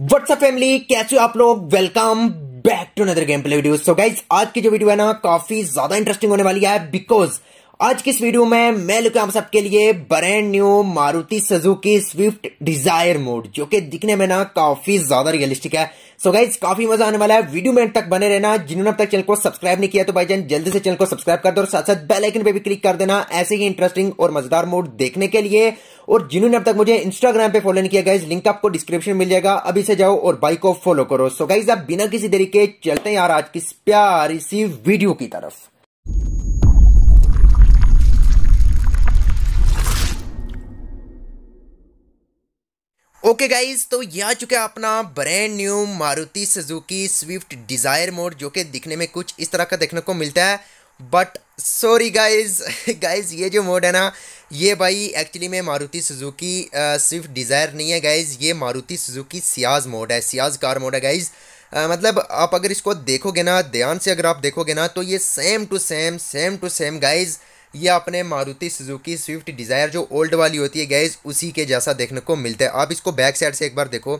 WhatsApp family कैसे हो आप लोग welcome back to another game play video so guys आज की जो वीडियो है ना काफी ज्यादा इंटरेस्टिंग होने वाली है बिकॉज आज की इस वीडियो में मैं लेकर आप सबके लिए brand new Maruti Suzuki Swift Dzire mod जो कि दिखने में ना काफी ज्यादा रियलिस्टिक है सो गाइज काफी मजा आने वाला है वीडियो में तक बने रहना जिन्होंने अब तक चैनल को सब्सक्राइब नहीं किया तो भाईजान जल्दी से चैनल को सब्सक्राइब कर दो और साथ साथ बेल आइकन पे भी क्लिक कर देना ऐसे ही इंटरेस्टिंग और मजेदार मोड देखने के लिए और जिन्होंने अब तक मुझे इंस्टाग्राम पे फॉलो नहीं किया गाइज लिंक आपको डिस्क्रिप्शन मिल जाएगा अभी से जाओ और बाइक को फॉलो करो सो गाइज आप बिना किसी तरीके चलते हैं यार आज किस प्यारी सी वीडियो की तरफ ओके okay गाइज तो ये आ चुका है अपना brand new Maruti Suzuki Swift Dzire mod जो कि दिखने में कुछ इस तरह का देखने को मिलता है बट सॉरी गाइज गाइज ये जो मोड है ना ये भाई एक्चुअली में मारुति सुजुकी स्विफ्ट डिज़ायर नहीं है गाइज ये मारुति सुजुकी सियाज मोड है सियाज कार मोड है गाइज़ मतलब आप अगर इसको देखोगे ना ध्यान से अगर आप देखोगे ना तो ये same to same same to same guys ये अपने मारुति सुजुकी स्विफ्ट डिज़ायर जो ओल्ड वाली होती है गैस उसी के जैसा देखने को मिलता है आप इसको बैक साइड से एक बार देखो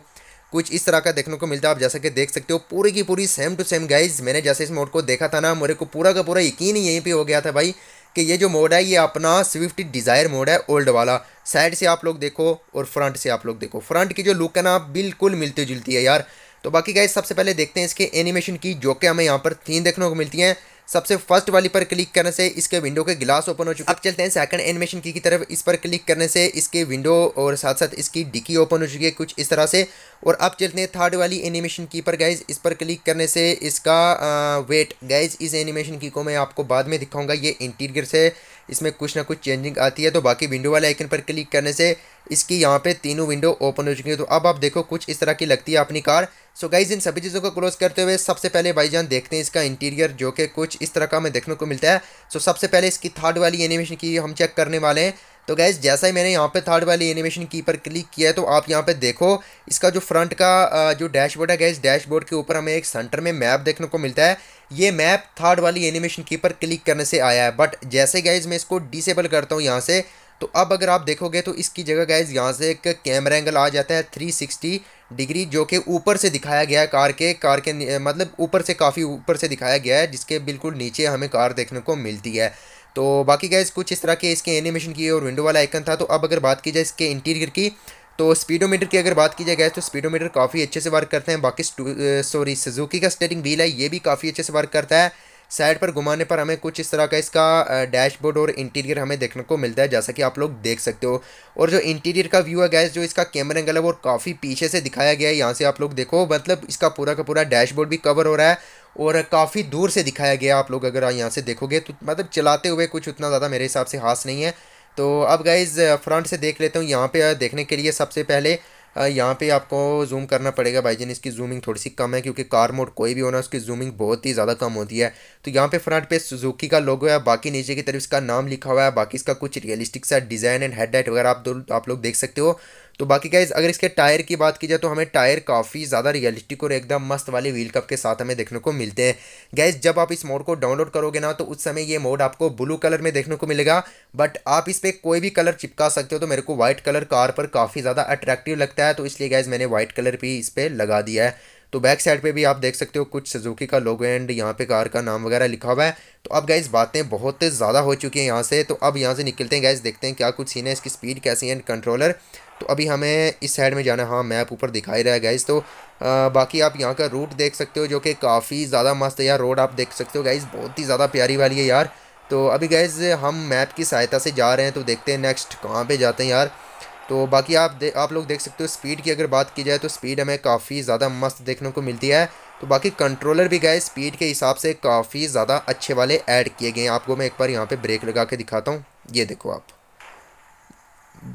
कुछ इस तरह का देखने को मिलता है आप जैसा कि देख सकते हो पूरी की पूरी सेम टू सेम गाइज मैंने जैसे इस मोड को देखा था ना मेरे को पूरा का पूरा यकीन ही यहीं पे हो गया था भाई कि ये जो मोड है ये अपना स्विफ्ट डिज़ायर मोड है ओल्ड वाला साइड से आप लोग देखो और फ्रंट से आप लोग देखो फ्रंट की जो लुक है ना बिल्कुल मिलती जुलती है यार तो बाकी गाइज सबसे पहले देखते हैं इसके एनिमेशन की जो कि हमें यहाँ पर थीन देखने को मिलती हैं सबसे फर्स्ट वाली पर क्लिक करने से इसके विंडो के ग्लास ओपन हो चुके अब चलते हैं सेकंड एनिमेशन की, की तरफ इस पर क्लिक करने से इसके विंडो और साथ साथ इसकी डिकी ओपन हो चुकी है कुछ इस तरह से और अब चलते हैं थर्ड वाली एनिमेशन की पर गाइज इस पर क्लिक करने से इसका आ, वेट गाइज इस एनिमेशन की को मैं आपको बाद में दिखाऊंगा ये इंटीरियर से इसमें कुछ ना कुछ चेंजिंग आती है तो बाकी विंडो वाले आइकन पर क्लिक करने से इसकी यहाँ पे तीनों विंडो ओपन हो चुकी है तो अब आप देखो कुछ इस तरह की लगती है अपनी कार सो गाइज इन सभी चीज़ों को क्लोज करते हुए सबसे पहले भाईजान देखते हैं इसका इंटीरियर जो कि कुछ इस तरह का हमें देखने को मिलता है सो so, सबसे पहले इसकी थर्ड वाली एनिमेशन की हम चेक करने वाले हैं तो गैस जैसा ही मैंने यहाँ पे थर्ड वाली एनिमेशन की पर क्लिक किया है तो आप यहाँ पे देखो इसका जो फ्रंट का जो डैशबोर्ड है गैस डैशबोर्ड के ऊपर हमें एक सेंटर में मैप देखने को मिलता है ये मैप थर्ड वाली एनिमेशन की पर क्लिक करने से आया है बट जैसे गैस मैं इसको डिसेबल करता हूँ यहाँ से तो अब अगर आप देखोगे तो इसकी जगह गैस यहाँ से एक कैमरा एंगल आ जाता है थ्री सिक्सटी डिग्री जो कि ऊपर से दिखाया गया है कार के कार के मतलब ऊपर से काफ़ी ऊपर से दिखाया गया है जिसके बिल्कुल नीचे हमें कार देखने को मिलती है तो बाकी गैस कुछ इस तरह के इसके एनिमेशन की और विंडो वाला आइकन था तो अब अगर बात की जाए इसके इंटीरियर की तो स्पीडोमीटर की अगर बात की जाए गैस तो स्पीडोमीटर काफ़ी अच्छे से वर्क करते हैं बाकी सॉरी सुजुकी का स्टेटिंग व्हील है ये भी काफ़ी अच्छे से वर्क करता है साइड पर घुमाने पर हमें कुछ इस तरह का इसका डैशबोर्ड और इंटीरियर हमें देखने को मिलता है जैसा कि आप लोग देख सकते हो और जो इंटीरियर का व्यू है गैस जो इसका कैमरा एंगल है वो काफ़ी पीछे से दिखाया गया है यहाँ से आप लोग देखो मतलब इसका पूरा का पूरा डैशबोर्ड भी कवर हो रहा है और काफ़ी दूर से दिखाया गया आप लोग अगर यहाँ से देखोगे तो मतलब चलाते हुए कुछ उतना ज़्यादा मेरे हिसाब से हास नहीं है तो अब गाइज़ फ्रंट से देख लेता हूँ यहाँ पे देखने के लिए सबसे पहले हाँ, यहाँ पे आपको जूम करना पड़ेगा भाई जान इसकी जूमिंग थोड़ी सी कम है क्योंकि कार मोड कोई भी होना उसकी जूमिंग बहुत ही ज़्यादा कम होती है तो यहाँ पे फ्रंट पे सुजुकी का लोगो है बाकी नीचे की तरफ इसका नाम लिखा हुआ है बाकी इसका कुछ रियलिस्टिक सा डिज़ाइन एंड हेड वगैरह आप दो आप लोग देख सकते हो तो बाकी गाइज अगर इसके टायर की बात की जाए तो हमें टायर काफ़ी ज़्यादा रियलिस्टिक और एकदम मस्त वाले व्हील कप के साथ हमें देखने को मिलते हैं गैस जब आप इस मोड को डाउनलोड करोगे ना तो उस समय ये मोड आपको ब्लू कलर में देखने को मिलेगा बट आप इस पर कोई भी कलर चिपका सकते हो तो मेरे को व्हाइट कलर कार पर काफ़ी ज़्यादा अट्रैक्टिव लगता है तो इसलिए गैज मैंने व्हाइट कलर भी इस पर लगा दिया है तो बैक साइड पे भी आप देख सकते हो कुछ सुजुकी का लोगो एंड यहाँ पे कार का नाम वगैरह लिखा हुआ है तो अब गैस बातें बहुत ज़्यादा हो चुकी हैं यहाँ से तो अब यहाँ से निकलते हैं गैस देखते हैं क्या कुछ सीन है इसकी स्पीड कैसी है एंड कंट्रोलर तो अभी हमें इस साइड में जाना है हाँ मैप ऊपर दिखाई रहा है गाइज़ तो आ, बाकी आप यहाँ का रूट देख सकते हो जो कि काफ़ी ज़्यादा मस्त है यार रोड आप देख सकते हो गाइज़ बहुत ही ज़्यादा प्यारी वाली है यार तो अभी गाइज़ हम मैप की सहायता से जा रहे हैं तो देखते हैं नेक्स्ट कहाँ पर जाते हैं यार तो बाकी आप दे आप लोग देख सकते हो स्पीड की अगर बात की जाए तो स्पीड हमें काफ़ी ज़्यादा मस्त देखने को मिलती है तो बाकी कंट्रोलर भी गए स्पीड के हिसाब से काफ़ी ज़्यादा अच्छे वाले ऐड किए गए हैं आपको मैं एक बार यहाँ पर ब्रेक लगा के दिखाता हूँ ये देखो आप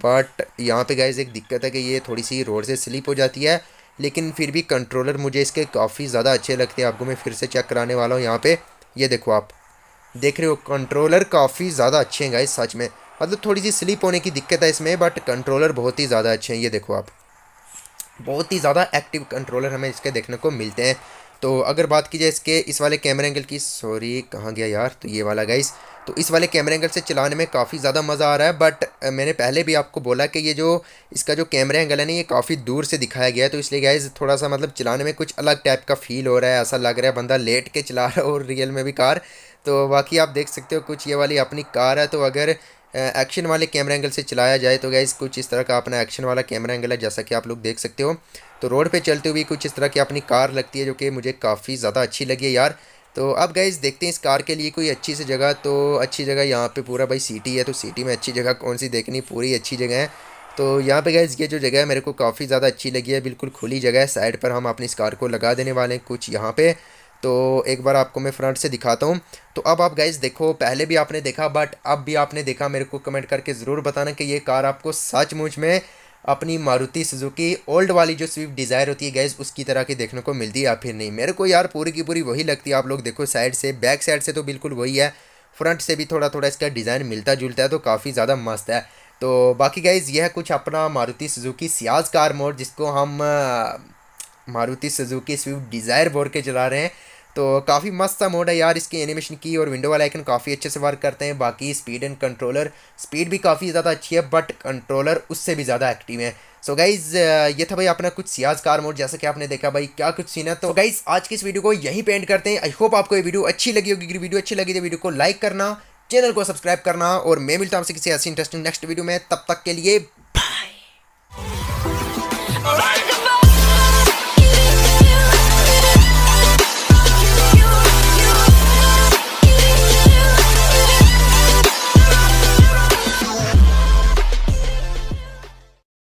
बट यहाँ पे गाइज एक दिक्कत है कि ये थोड़ी सी रोड से स्लिप हो जाती है लेकिन फिर भी कंट्रोलर मुझे इसके काफ़ी ज़्यादा अच्छे लगते हैं आपको मैं फिर से चेक कराने वाला हूँ यहाँ पे ये देखो आप देख रहे हो कंट्रोलर काफ़ी ज़्यादा अच्छे हैं गाइज सच में मतलब थोड़ी सी स्लिप होने की दिक्कत है इसमें बट कंट्रोलर बहुत ही ज़्यादा अच्छे हैं ये देखो आप बहुत ही ज़्यादा एक्टिव कंट्रोलर हमें इसके देखने को मिलते हैं तो अगर बात की जाए इसके इस वाले कैमरा एंगल की सॉरी कहाँ गया यार तो ये वाला गाइस तो इस वाले कैमरा एंगल से चलाने में काफ़ी ज़्यादा मज़ा आ रहा है बट मैंने पहले भी आपको बोला कि ये जो इसका जो कैमरा एंगल है ना ये काफ़ी दूर से दिखाया गया है तो इसलिए गाइज थोड़ा सा मतलब चलाने में कुछ अलग टाइप का फील हो रहा है ऐसा लग रहा है बंदा लेट के चला रहा है और रियल में भी कार तो बाकी आप देख सकते हो कुछ ये वाली अपनी कार है तो अगर एक्शन वाले कैमरा एंगल से चलाया जाए तो गाइज़ कुछ इस तरह का अपना एक्शन वाला कैमरा एंगल है जैसा कि आप लोग देख सकते हो तो रोड पे चलते हुए कुछ इस तरह की अपनी कार लगती है जो कि मुझे काफ़ी ज़्यादा अच्छी लगी है यार तो अब गाइज़ देखते हैं इस कार के लिए कोई अच्छी सी जगह तो अच्छी जगह यहाँ पर पूरा भाई सिटी है तो सिटी में अच्छी जगह कौन सी देखनी पूरी अच्छी जगह है तो यहाँ पे गैस ये जो जगह है मेरे को काफ़ी ज़्यादा अच्छी लगी है बिल्कुल खुली जगह है साइड पर हम अपनी इस कार को लगा देने वाले हैं कुछ यहाँ पर तो एक बार आपको मैं फ्रंट से दिखाता हूँ तो अब आप गाइज देखो पहले भी आपने देखा बट अब भी आपने देखा मेरे को कमेंट करके ज़रूर बताना कि ये कार आपको सचमुच में अपनी मारुति सुजुकी ओल्ड वाली जो स्विफ्ट डिज़ायर होती है गैस उसकी तरह की देखने को मिलती है या फिर नहीं मेरे को यार पूरी की पूरी वही लगती है आप लोग देखो साइड से बैक साइड से तो बिल्कुल वही है फ्रंट से भी थोड़ा थोड़ा इसका डिज़ाइन मिलता जुलता है तो काफ़ी ज़्यादा मस्त है तो बाकी गाइज यह है कुछ अपना Maruti Suzuki Ciaz car mod जिसको हम मारुति सुजुकी स्विफ्ट डिज़ायर बोर के चला रहे हैं तो काफ़ी मस्त सा मोड है यार इसकी एनिमेशन की और विंडो वाला आइकन काफ़ी अच्छे से वर्क करते हैं बाकी स्पीड एंड कंट्रोलर स्पीड भी काफ़ी ज़्यादा अच्छी है बट कंट्रोलर उससे भी ज़्यादा एक्टिव है सो so गाइज ये था भाई अपना कुछ सियाज कार मोड जैसा कि आपने देखा भाई क्या कुछ सीन है तो गाइज आज की इस वीडियो को यहीं पेंट करते हैं आई होप आपको ये वीडियो अच्छी लगी होगी वीडियो अच्छी लगी तो वीडियो को लाइक करना चैनल को सब्सक्राइब करना और मैं मिलता हूँ आपसे किसी ऐसी इंटरेस्टिंग नेक्स्ट वीडियो में तब तक के लिए